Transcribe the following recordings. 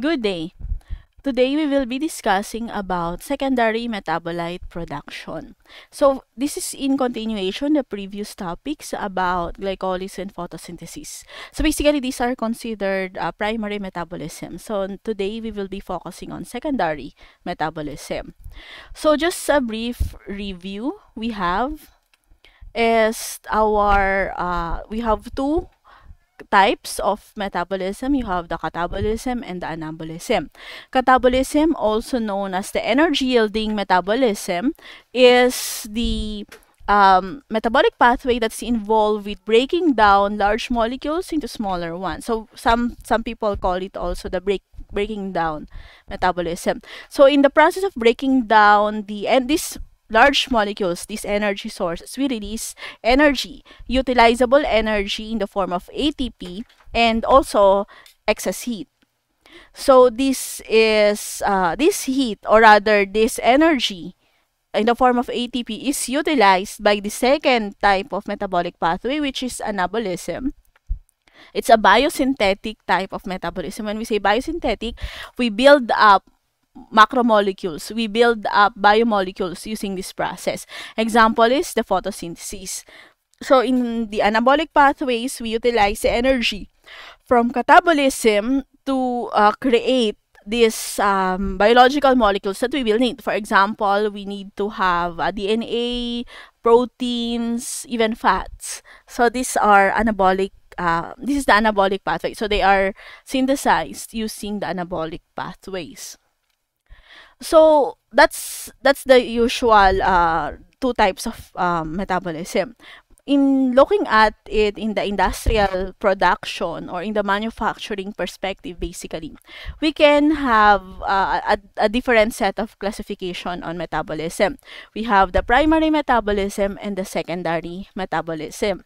Good day. Today we will be discussing about secondary metabolite production. So this is in continuation the previous topics about glycolysis and photosynthesis. So basically these are considered uh, primary metabolism. So today we will be focusing on secondary metabolism. So just a brief review we have is our uh, we have two types of metabolism, you have the catabolism and the anabolism. Catabolism, also known as the energy-yielding metabolism, is the um, metabolic pathway that's involved with breaking down large molecules into smaller ones. So some some people call it also the break breaking down metabolism. So in the process of breaking down the and this large molecules, these energy sources, we release energy, utilizable energy in the form of ATP and also excess heat. So this is uh, this heat or rather this energy in the form of ATP is utilized by the second type of metabolic pathway which is anabolism. It's a biosynthetic type of metabolism. When we say biosynthetic, we build up macromolecules. We build up biomolecules using this process. Example is the photosynthesis. So in the anabolic pathways, we utilize the energy from catabolism to uh, create these um, biological molecules that we will need. For example, we need to have uh, DNA, proteins, even fats. So these are anabolic. Uh, this is the anabolic pathway. So they are synthesized using the anabolic pathways. So that's that's the usual uh, two types of um, metabolism. In looking at it in the industrial production or in the manufacturing perspective, basically, we can have uh, a, a different set of classification on metabolism. We have the primary metabolism and the secondary metabolism.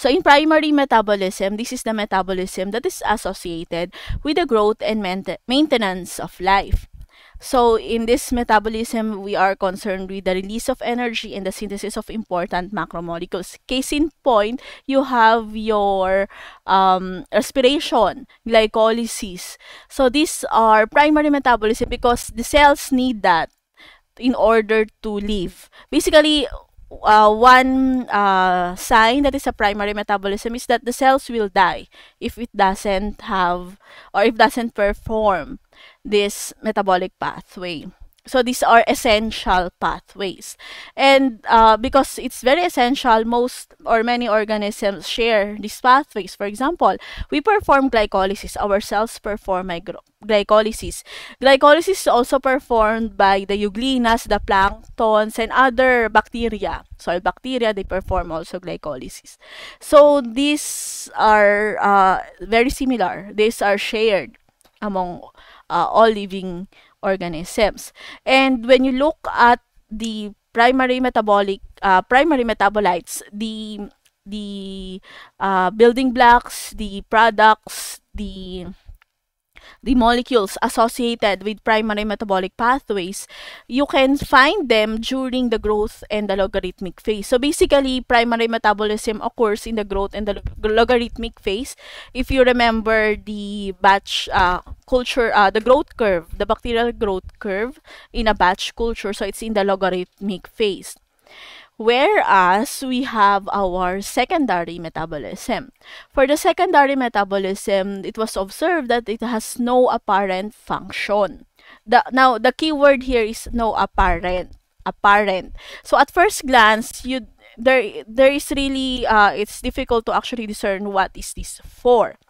So in primary metabolism, this is the metabolism that is associated with the growth and maintenance of life. So in this metabolism, we are concerned with the release of energy and the synthesis of important macromolecules. Case in point, you have your um, respiration, glycolysis. So these are primary metabolism because the cells need that in order to live. Basically, uh, one uh, sign that is a primary metabolism is that the cells will die if it doesn't have or if doesn't perform this metabolic pathway. So these are essential pathways. And uh, because it's very essential, most or many organisms share these pathways. For example, we perform glycolysis. Our cells perform glycolysis. Glycolysis is also performed by the Euglenas, the planktons, and other bacteria. Soil bacteria, they perform also glycolysis. So these are uh, very similar. These are shared among uh, all living organisms. And when you look at the primary metabolic uh, primary metabolites, the the uh, building blocks, the products, the the molecules associated with primary metabolic pathways, you can find them during the growth and the logarithmic phase. So basically, primary metabolism occurs in the growth and the logarithmic phase. If you remember the batch uh, culture, uh, the growth curve, the bacterial growth curve in a batch culture, so it's in the logarithmic phase. Whereas we have our secondary metabolism. For the secondary metabolism, it was observed that it has no apparent function. The, now, the key word here is no apparent. Apparent. So at first glance, you there there is really uh, it's difficult to actually discern what is this for.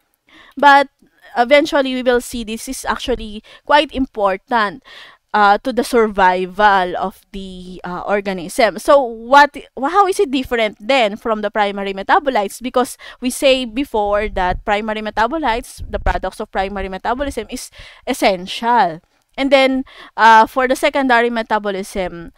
But eventually we will see this is actually quite important uh, to the survival of the uh, organism. So what how is it different then from the primary metabolites? Because we say before that primary metabolites, the products of primary metabolism is essential. And then uh, for the secondary metabolism,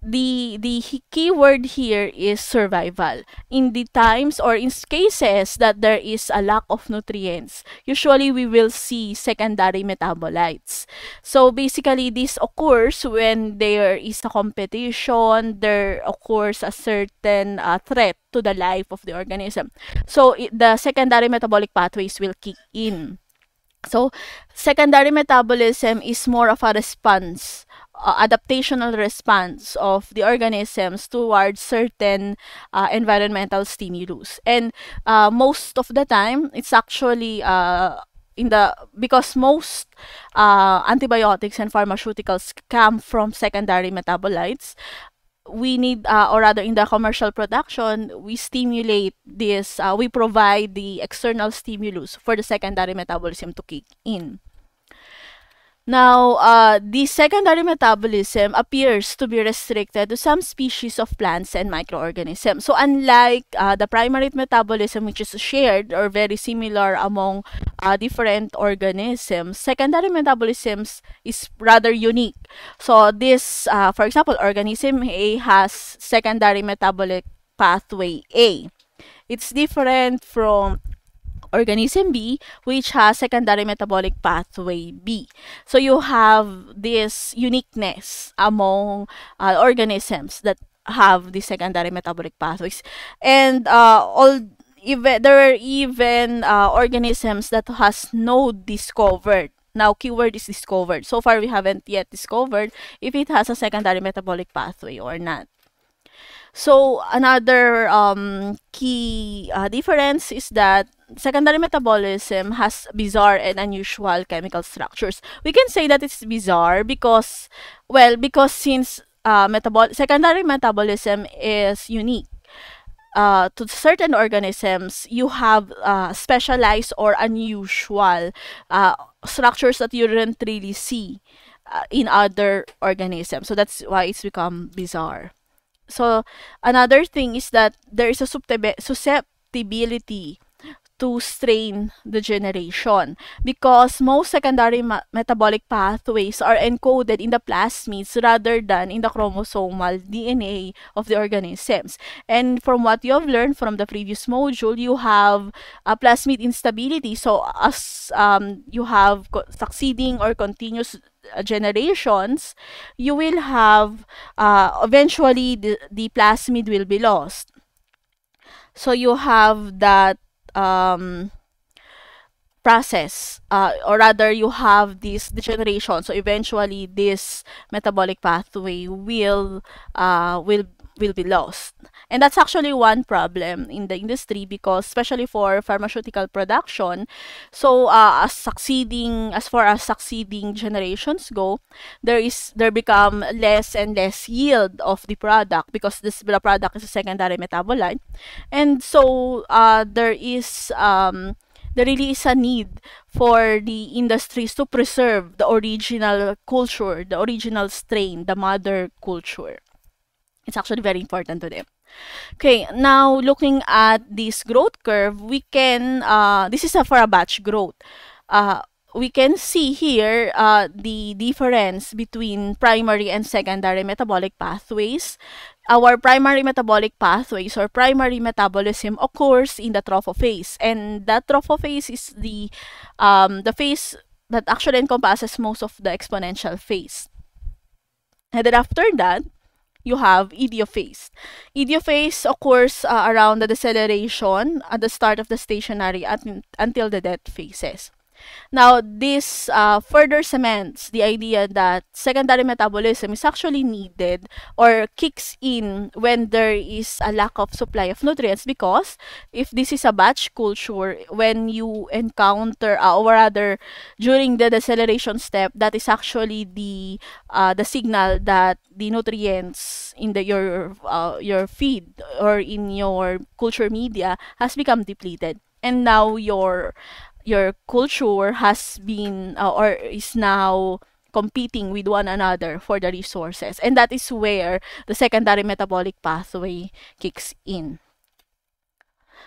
the the key word here is survival in the times or in cases that there is a lack of nutrients usually we will see secondary metabolites so basically this occurs when there is a competition there occurs a certain uh, threat to the life of the organism so it, the secondary metabolic pathways will kick in so secondary metabolism is more of a response uh, adaptational response of the organisms towards certain uh, environmental stimulus. And uh, most of the time, it's actually uh, in the because most uh, antibiotics and pharmaceuticals come from secondary metabolites. We need, uh, or rather, in the commercial production, we stimulate this, we provide the external stimulus for the secondary metabolism to kick in. Now, uh, the secondary metabolism appears to be restricted to some species of plants and microorganisms. So, unlike uh, the primary metabolism, which is shared or very similar among uh, different organisms, secondary metabolism is rather unique. So, this, uh, for example, organism A has secondary metabolic pathway A. It's different from organism B, which has secondary metabolic pathway B. So you have this uniqueness among uh, organisms that have the secondary metabolic pathways. And uh, all even, there are even uh, organisms that has no discovered now keyword is discovered so far we haven't yet discovered if it has a secondary metabolic pathway or not so another um, key uh, difference is that secondary metabolism has bizarre and unusual chemical structures. We can say that it's bizarre because, well, because since uh, metabol secondary metabolism is unique, uh, to certain organisms, you have uh, specialized or unusual uh, structures that you don't really see uh, in other organisms. So that's why it's become bizarre. So another thing is that there is a susceptibility to strain the generation because most secondary metabolic pathways are encoded in the plasmids rather than in the chromosomal DNA of the organisms. And from what you have learned from the previous module, you have a plasmid instability. So as um, you have succeeding or continuous uh, generations, you will have uh, eventually the, the plasmid will be lost. So you have that um, process uh, or rather you have this degeneration so eventually this metabolic pathway will uh, will will be lost. And that's actually one problem in the industry because especially for pharmaceutical production, so uh, as succeeding as far as succeeding generations go, there is there become less and less yield of the product because this the product is a secondary metabolite. And so uh, there is um, there really is a need for the industries to preserve the original culture, the original strain, the mother culture. It's actually very important to them. Okay, now looking at this growth curve, we can, uh, this is a, for a batch growth. Uh, we can see here uh, the difference between primary and secondary metabolic pathways. Our primary metabolic pathways or primary metabolism occurs in the trophophase, and that trophophase is the um, the phase that actually encompasses most of the exponential phase. And then after that, you have idiophase. Idiophase occurs uh, around the deceleration at the start of the stationary at, until the death phases. Now, this uh, further cements the idea that secondary metabolism is actually needed or kicks in when there is a lack of supply of nutrients because if this is a batch culture, when you encounter uh, or rather during the deceleration step, that is actually the uh, the signal that the nutrients in the your uh, your feed or in your culture media has become depleted and now your your culture has been uh, or is now competing with one another for the resources and that is where the secondary metabolic pathway kicks in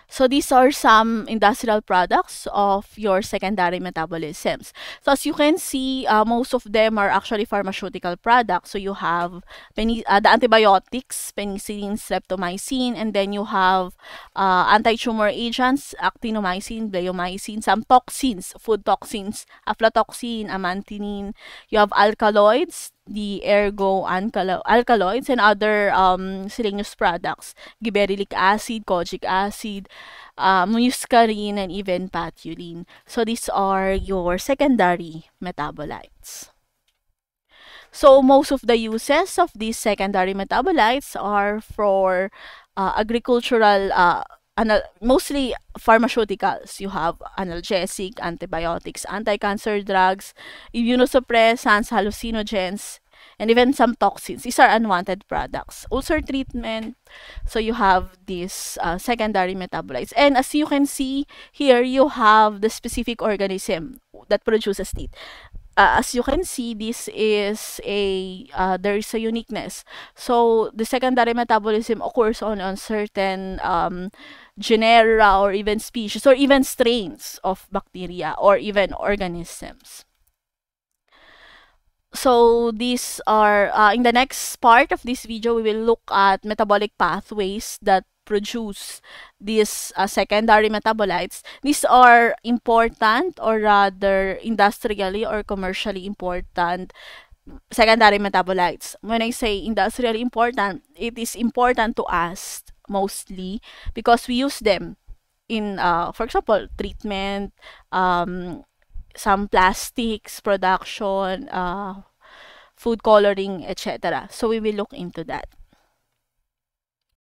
So these are some industrial products of your secondary metabolisms. So as you can see, uh, most of them are actually pharmaceutical products. So you have uh, the antibiotics, penicillin, streptomycin, and then you have uh, anti-tumor agents, actinomycin, bleomycin, some toxins, food toxins, aflatoxin, amantinin. You have alkaloids, the ergo alkaloids and other um, Selenius products, gibberellic acid, kojic acid, uh, muscarine, and even patulin. So these are your secondary metabolites. So most of the uses of these secondary metabolites are for uh, agricultural uh, anal- mostly pharmaceuticals. You have analgesic, antibiotics, anti-cancer drugs, immunosuppressants, hallucinogens, and even some toxins. These are unwanted products. Ulcer treatment. So you have these uh, secondary metabolites. And as you can see here, you have the specific organism that produces it uh, as you can see, this is a uh, there is a uniqueness. So the secondary metabolism occurs on on certain um, genera or even species or even strains of bacteria or even organisms. So these are uh, in the next part of this video, we will look at metabolic pathways that produce these uh, secondary metabolites. These are important or rather industrially or commercially important secondary metabolites. When I say industrially important, it is important to us mostly because we use them in, uh, for example, treatment, um, some plastics production, uh, food coloring, etc. So we will look into that.